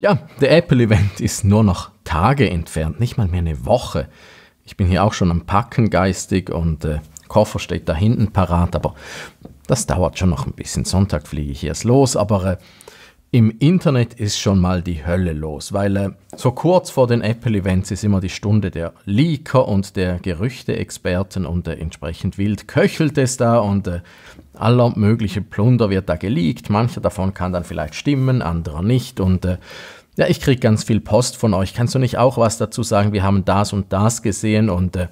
Ja, der Apple-Event ist nur noch Tage entfernt, nicht mal mehr eine Woche. Ich bin hier auch schon am Packen geistig und äh, Koffer steht da hinten parat, aber das dauert schon noch ein bisschen. Sonntag fliege ich erst los, aber äh, im Internet ist schon mal die Hölle los, weil äh, so kurz vor den Apple-Events ist immer die Stunde der Leaker und der Gerüchte-Experten und äh, entsprechend wild köchelt es da und äh, aller mögliche Plunder wird da geleakt. Mancher davon kann dann vielleicht stimmen, anderer nicht und äh, ja, ich kriege ganz viel Post von euch. Kannst du nicht auch was dazu sagen? Wir haben das und das gesehen und äh,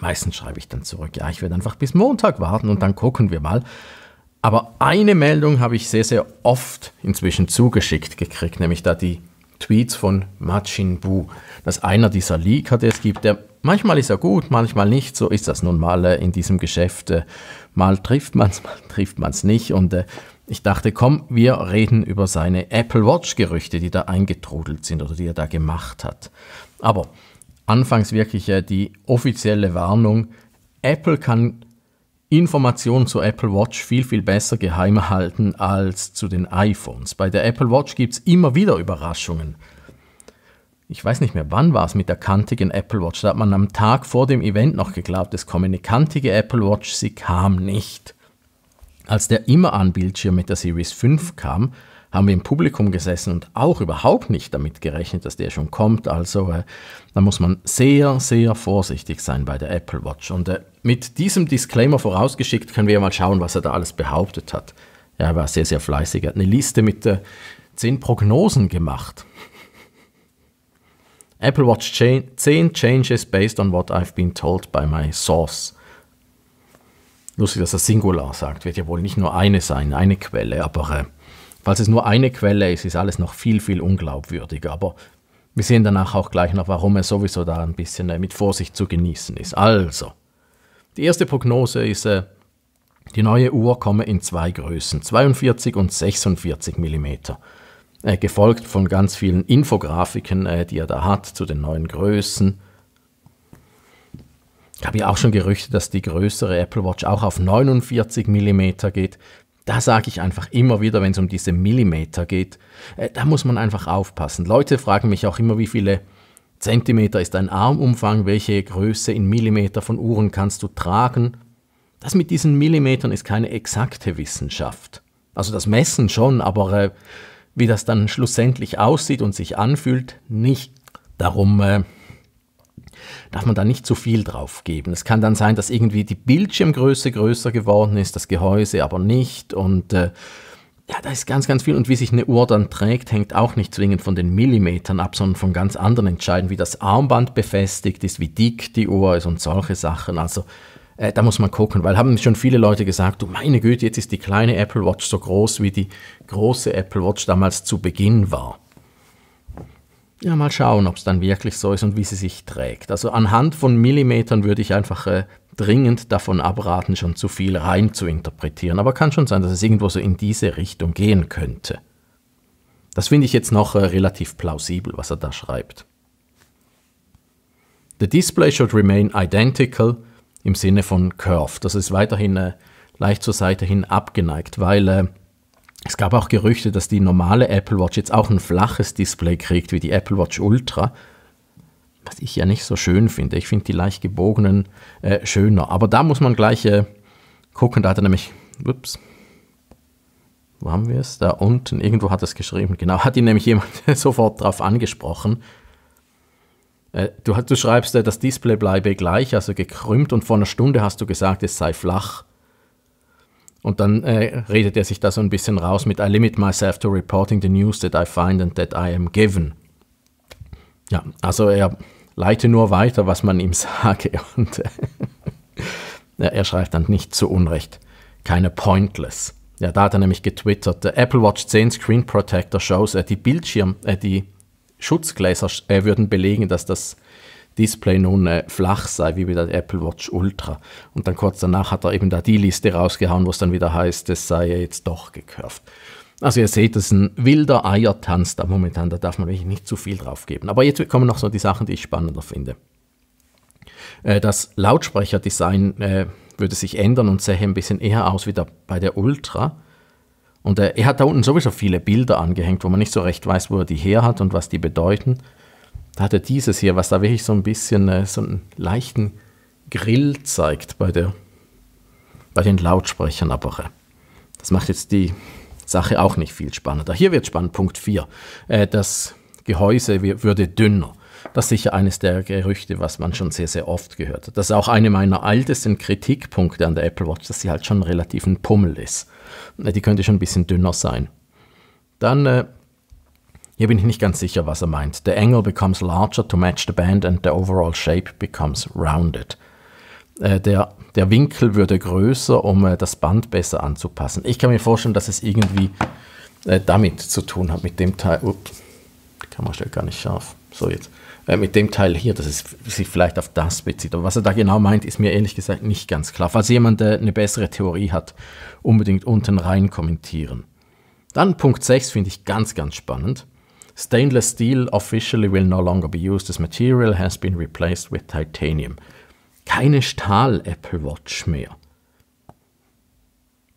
meistens schreibe ich dann zurück, ja, ich werde einfach bis Montag warten und dann gucken wir mal. Aber eine Meldung habe ich sehr, sehr oft inzwischen zugeschickt gekriegt, nämlich da die Tweets von Machin Bu. Das ist einer dieser Leaker, der es gibt. Der, manchmal ist er gut, manchmal nicht. So ist das nun mal äh, in diesem Geschäft. Äh, mal trifft man es, mal trifft man es nicht. Und äh, ich dachte, komm, wir reden über seine Apple Watch-Gerüchte, die da eingetrudelt sind oder die er da gemacht hat. Aber anfangs wirklich äh, die offizielle Warnung, Apple kann Informationen zur Apple Watch viel, viel besser geheim halten als zu den iPhones. Bei der Apple Watch gibt es immer wieder Überraschungen. Ich weiß nicht mehr, wann war es mit der kantigen Apple Watch. Da hat man am Tag vor dem Event noch geglaubt, es komme eine kantige Apple Watch, sie kam nicht. Als der Immer-An-Bildschirm mit der Series 5 kam, haben wir im Publikum gesessen und auch überhaupt nicht damit gerechnet, dass der schon kommt. Also äh, da muss man sehr, sehr vorsichtig sein bei der Apple Watch. Und äh, mit diesem Disclaimer vorausgeschickt können wir mal schauen, was er da alles behauptet hat. Ja, Er war sehr, sehr fleißig. Er hat eine Liste mit äh, zehn Prognosen gemacht. Apple Watch 10 Changes based on what I've been told by my source. Lustig, dass er Singular sagt. Wird ja wohl nicht nur eine sein, eine Quelle, aber äh, Falls es nur eine Quelle ist, ist alles noch viel, viel unglaubwürdiger. Aber wir sehen danach auch gleich noch, warum er sowieso da ein bisschen äh, mit Vorsicht zu genießen ist. Also, die erste Prognose ist, äh, die neue Uhr komme in zwei Größen, 42 und 46 mm, äh, gefolgt von ganz vielen Infografiken, die er da hat zu den neuen Größen. Ich habe ja auch schon Gerüchte, dass die größere Apple Watch auch auf 49 mm geht. Da sage ich einfach immer wieder, wenn es um diese Millimeter geht, äh, da muss man einfach aufpassen. Leute fragen mich auch immer, wie viele Zentimeter ist dein Armumfang, welche Größe in Millimeter von Uhren kannst du tragen. Das mit diesen Millimetern ist keine exakte Wissenschaft. Also das Messen schon, aber äh, wie das dann schlussendlich aussieht und sich anfühlt, nicht. Darum äh, darf man da nicht zu viel drauf geben. Es kann dann sein, dass irgendwie die Bildschirmgröße größer geworden ist, das Gehäuse aber nicht und äh, ja, da ist ganz, ganz viel. Und wie sich eine Uhr dann trägt, hängt auch nicht zwingend von den Millimetern ab, sondern von ganz anderen Entscheiden, wie das Armband befestigt ist, wie dick die Uhr ist und solche Sachen. Also äh, da muss man gucken, weil haben schon viele Leute gesagt, du meine Güte, jetzt ist die kleine Apple Watch so groß, wie die große Apple Watch damals zu Beginn war. Ja, mal schauen, ob es dann wirklich so ist und wie sie sich trägt. Also anhand von Millimetern würde ich einfach äh, dringend davon abraten, schon zu viel rein zu interpretieren. Aber kann schon sein, dass es irgendwo so in diese Richtung gehen könnte. Das finde ich jetzt noch äh, relativ plausibel, was er da schreibt. The display should remain identical im Sinne von curved. Das ist weiterhin äh, leicht zur Seite hin abgeneigt, weil äh, es gab auch Gerüchte, dass die normale Apple Watch jetzt auch ein flaches Display kriegt wie die Apple Watch Ultra. Was ich ja nicht so schön finde. Ich finde die leicht gebogenen äh, schöner. Aber da muss man gleich äh, gucken. Da hat er nämlich. Ups. Wo haben wir es? Da unten. Irgendwo hat er es geschrieben. Genau. Hat ihn nämlich jemand sofort drauf angesprochen. Äh, du, du schreibst, äh, das Display bleibe gleich, also gekrümmt. Und vor einer Stunde hast du gesagt, es sei flach. Und dann äh, redet er sich da so ein bisschen raus mit I limit myself to reporting the news that I find and that I am given. Ja, also er leite nur weiter, was man ihm sage. Und ja, äh, er schreibt dann nicht zu Unrecht, keine Pointless. Ja, da hat er nämlich getwittert, der Apple Watch 10 Screen Protector shows, äh, die Bildschirm, äh, die Schutzgläser äh, würden belegen, dass das Display nun äh, flach sei, wie bei der Apple Watch Ultra. Und dann kurz danach hat er eben da die Liste rausgehauen, wo es dann wieder heißt, es sei ja jetzt doch gekurft. Also ihr seht, das ist ein wilder Eiertanz da momentan, da darf man wirklich nicht zu viel drauf geben. Aber jetzt kommen noch so die Sachen, die ich spannender finde. Äh, das Lautsprecherdesign äh, würde sich ändern und sähe ein bisschen eher aus wie bei der Ultra. Und äh, er hat da unten sowieso viele Bilder angehängt, wo man nicht so recht weiß, wo er die her hat und was die bedeuten. Da hat er dieses hier, was da wirklich so ein bisschen äh, so einen leichten Grill zeigt bei, der, bei den Lautsprechern. Aber äh, das macht jetzt die Sache auch nicht viel spannender. Hier wird spannend, Punkt 4. Äh, das Gehäuse würde dünner. Das ist sicher eines der Gerüchte, was man schon sehr, sehr oft gehört hat. Das ist auch eine meiner altesten Kritikpunkte an der Apple Watch, dass sie halt schon relativ ein Pummel ist. Die könnte schon ein bisschen dünner sein. Dann äh, hier bin ich nicht ganz sicher, was er meint. The angle becomes larger to match the band and the overall shape becomes rounded. Äh, der, der Winkel würde größer, um äh, das Band besser anzupassen. Ich kann mir vorstellen, dass es irgendwie äh, damit zu tun hat, mit dem Teil. Ups, die Kamera stellt gar nicht scharf. So jetzt. mit dem Teil hier, dass es sich vielleicht auf das bezieht. Aber was er da genau meint, ist mir ehrlich gesagt nicht ganz klar. Falls jemand eine bessere Theorie hat, unbedingt unten rein kommentieren. Dann Punkt 6 finde ich ganz, ganz spannend. Stainless steel officially will no longer be used This material, has been replaced with titanium. Keine Stahl-Apple Watch mehr.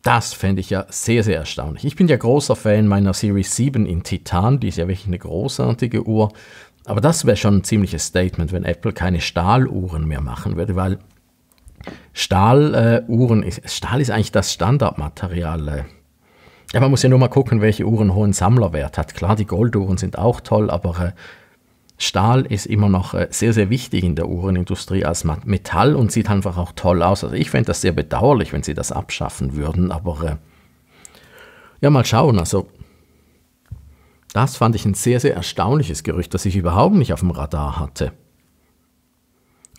Das fände ich ja sehr, sehr erstaunlich. Ich bin ja großer Fan meiner Series 7 in Titan, die ist ja wirklich eine großartige Uhr. Aber das wäre schon ein ziemliches Statement, wenn Apple keine Stahluhren mehr machen würde, weil Stahluhren, äh, Stahl ist eigentlich das Standardmaterial äh, ja, man muss ja nur mal gucken, welche Uhren hohen Sammlerwert hat. Klar, die Golduhren sind auch toll, aber äh, Stahl ist immer noch äh, sehr, sehr wichtig in der Uhrenindustrie als Metall und sieht einfach auch toll aus. Also ich fände das sehr bedauerlich, wenn sie das abschaffen würden, aber äh, ja, mal schauen. Also das fand ich ein sehr, sehr erstaunliches Gerücht, das ich überhaupt nicht auf dem Radar hatte.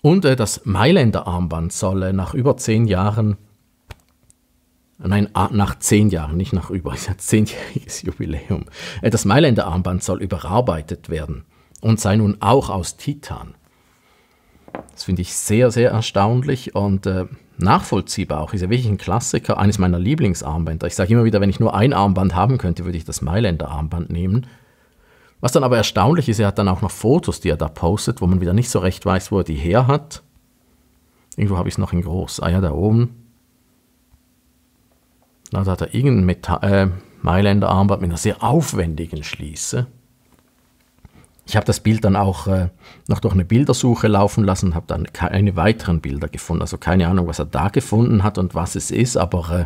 Und äh, das Mailänder Armband soll nach über zehn Jahren Nein, ah, nach zehn Jahren, nicht nach über. Es hat zehnjähriges Jubiläum. Äh, das Mailänder Armband soll überarbeitet werden und sei nun auch aus Titan. Das finde ich sehr, sehr erstaunlich und äh, nachvollziehbar auch. Ist ja wirklich ein Klassiker, eines meiner Lieblingsarmbänder. Ich sage immer wieder, wenn ich nur ein Armband haben könnte, würde ich das Mailänder Armband nehmen. Was dann aber erstaunlich ist, er hat dann auch noch Fotos, die er da postet, wo man wieder nicht so recht weiß, wo er die her hat. Irgendwo habe ich es noch in groß. Ah ja, da oben da hat er irgendein Metall, äh, Mailänder Armband mit einer sehr aufwendigen Schließe. Ich habe das Bild dann auch äh, noch durch eine Bildersuche laufen lassen, habe dann keine weiteren Bilder gefunden. Also keine Ahnung, was er da gefunden hat und was es ist, aber äh,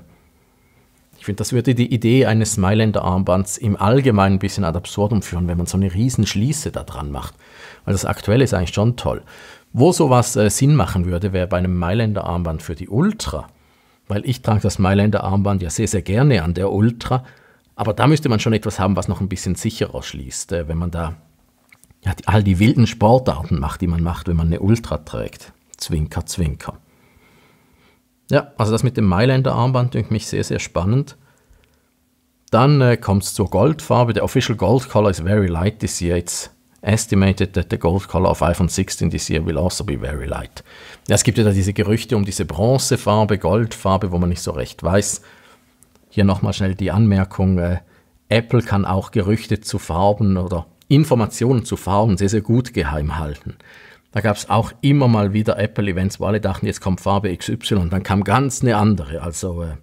ich finde, das würde die Idee eines Mailänder Armbands im Allgemeinen ein bisschen ad absurdum führen, wenn man so eine riesen Schließe da dran macht. Weil das Aktuelle ist eigentlich schon toll. Wo sowas äh, Sinn machen würde, wäre bei einem Mailänder Armband für die Ultra weil ich trage das Mailänder Armband ja sehr, sehr gerne an der Ultra. Aber da müsste man schon etwas haben, was noch ein bisschen sicherer schließt, äh, wenn man da ja, all die wilden Sportarten macht, die man macht, wenn man eine Ultra trägt. Zwinker, zwinker. Ja, also das mit dem Mailänder Armband dünkt mich sehr, sehr spannend. Dann äh, kommt es zur Goldfarbe. Der Official Gold Color is very light this year. It's estimated that the gold color of iPhone 16 this year will also be very light. Ja, es gibt ja da diese Gerüchte um diese Bronzefarbe, Goldfarbe, wo man nicht so recht weiß. Hier nochmal schnell die Anmerkung, äh, Apple kann auch Gerüchte zu Farben oder Informationen zu Farben sehr, sehr gut geheim halten. Da gab es auch immer mal wieder Apple-Events, wo alle dachten, jetzt kommt Farbe XY und dann kam ganz eine andere. Also äh,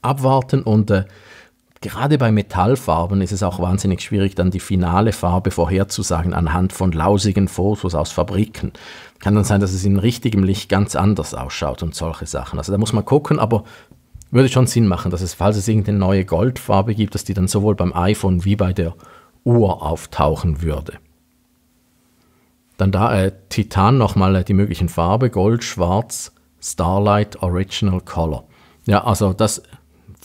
abwarten und äh, gerade bei Metallfarben ist es auch wahnsinnig schwierig, dann die finale Farbe vorherzusagen anhand von lausigen Fotos aus Fabriken. Kann dann sein, dass es in richtigem Licht ganz anders ausschaut und solche Sachen. Also da muss man gucken, aber würde schon Sinn machen, dass es, falls es irgendeine neue Goldfarbe gibt, dass die dann sowohl beim iPhone wie bei der Uhr auftauchen würde. Dann da äh, Titan nochmal äh, die möglichen Farbe, Gold, Schwarz, Starlight, Original Color. Ja, also das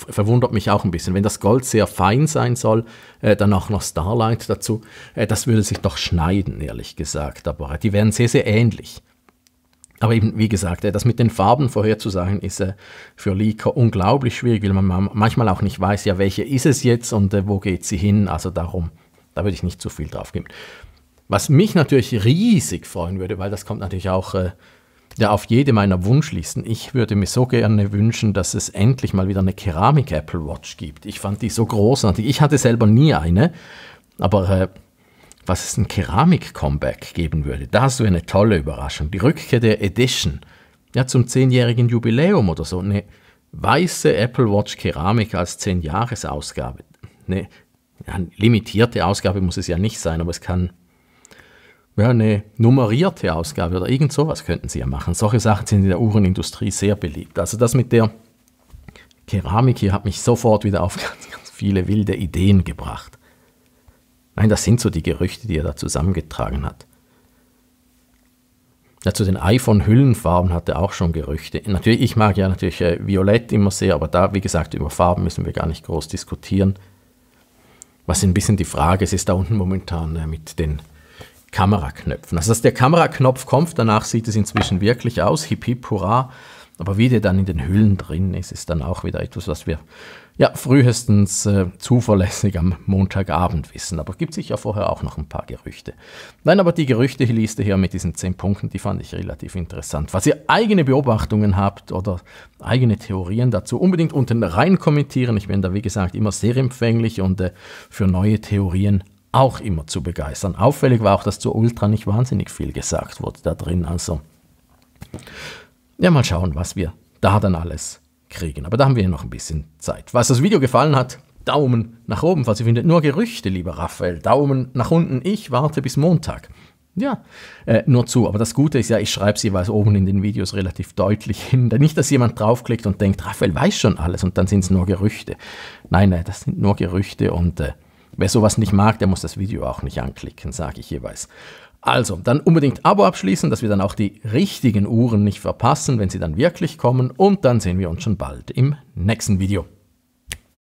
verwundert mich auch ein bisschen. Wenn das Gold sehr fein sein soll, äh, dann auch noch Starlight dazu, äh, das würde sich doch schneiden, ehrlich gesagt. Aber die wären sehr, sehr ähnlich. Aber eben, wie gesagt, äh, das mit den Farben vorherzusagen ist äh, für Leaker unglaublich schwierig, weil man manchmal auch nicht weiß, ja, welche ist es jetzt und äh, wo geht sie hin. Also darum, da würde ich nicht zu viel drauf geben. Was mich natürlich riesig freuen würde, weil das kommt natürlich auch ja auf jede meiner Wunschlisten. Ich würde mir so gerne wünschen, dass es endlich mal wieder eine Keramik Apple Watch gibt. Ich fand die so großartig. Ich hatte selber nie eine, aber äh, was es ein Keramik-Comeback geben würde, das wäre eine tolle Überraschung. Die Rückkehr der Edition, ja zum zehnjährigen Jubiläum oder so, eine weiße Apple Watch Keramik als 10-Jahres-Ausgabe. Eine ja, limitierte Ausgabe muss es ja nicht sein, aber es kann ja, eine nummerierte Ausgabe oder irgend sowas könnten sie ja machen. Solche Sachen sind in der Uhrenindustrie sehr beliebt. Also das mit der Keramik hier hat mich sofort wieder auf ganz, ganz viele wilde Ideen gebracht. Nein, das sind so die Gerüchte, die er da zusammengetragen hat. Ja, zu den iPhone-Hüllenfarben hat er auch schon Gerüchte. Natürlich, ich mag ja natürlich äh, Violett immer sehr, aber da, wie gesagt, über Farben müssen wir gar nicht groß diskutieren. Was ein bisschen die Frage ist, ist da unten momentan äh, mit den Kameraknöpfen. Also dass der Kameraknopf kommt, danach sieht es inzwischen wirklich aus, hip hip hurra. Aber wie der dann in den Hüllen drin ist, ist dann auch wieder etwas, was wir ja frühestens äh, zuverlässig am Montagabend wissen. Aber gibt sicher vorher auch noch ein paar Gerüchte. Nein, aber die Gerüchteliste hier mit diesen zehn Punkten, die fand ich relativ interessant. Falls ihr eigene Beobachtungen habt oder eigene Theorien dazu, unbedingt unten rein kommentieren. Ich bin da, wie gesagt, immer sehr empfänglich und äh, für neue Theorien auch immer zu begeistern. Auffällig war auch, dass zur Ultra nicht wahnsinnig viel gesagt wurde da drin. Also, ja, mal schauen, was wir da dann alles kriegen. Aber da haben wir noch ein bisschen Zeit. Falls das Video gefallen hat, Daumen nach oben. Falls ihr findet, nur Gerüchte, lieber Raphael. Daumen nach unten. Ich warte bis Montag. Ja, äh, nur zu. Aber das Gute ist ja, ich schreibe sie jeweils oben in den Videos relativ deutlich hin. Nicht, dass jemand draufklickt und denkt, Raphael weiß schon alles und dann sind es nur Gerüchte. Nein, nein, das sind nur Gerüchte und äh, Wer sowas nicht mag, der muss das Video auch nicht anklicken, sage ich jeweils. Also, dann unbedingt Abo abschließen, dass wir dann auch die richtigen Uhren nicht verpassen, wenn sie dann wirklich kommen. Und dann sehen wir uns schon bald im nächsten Video.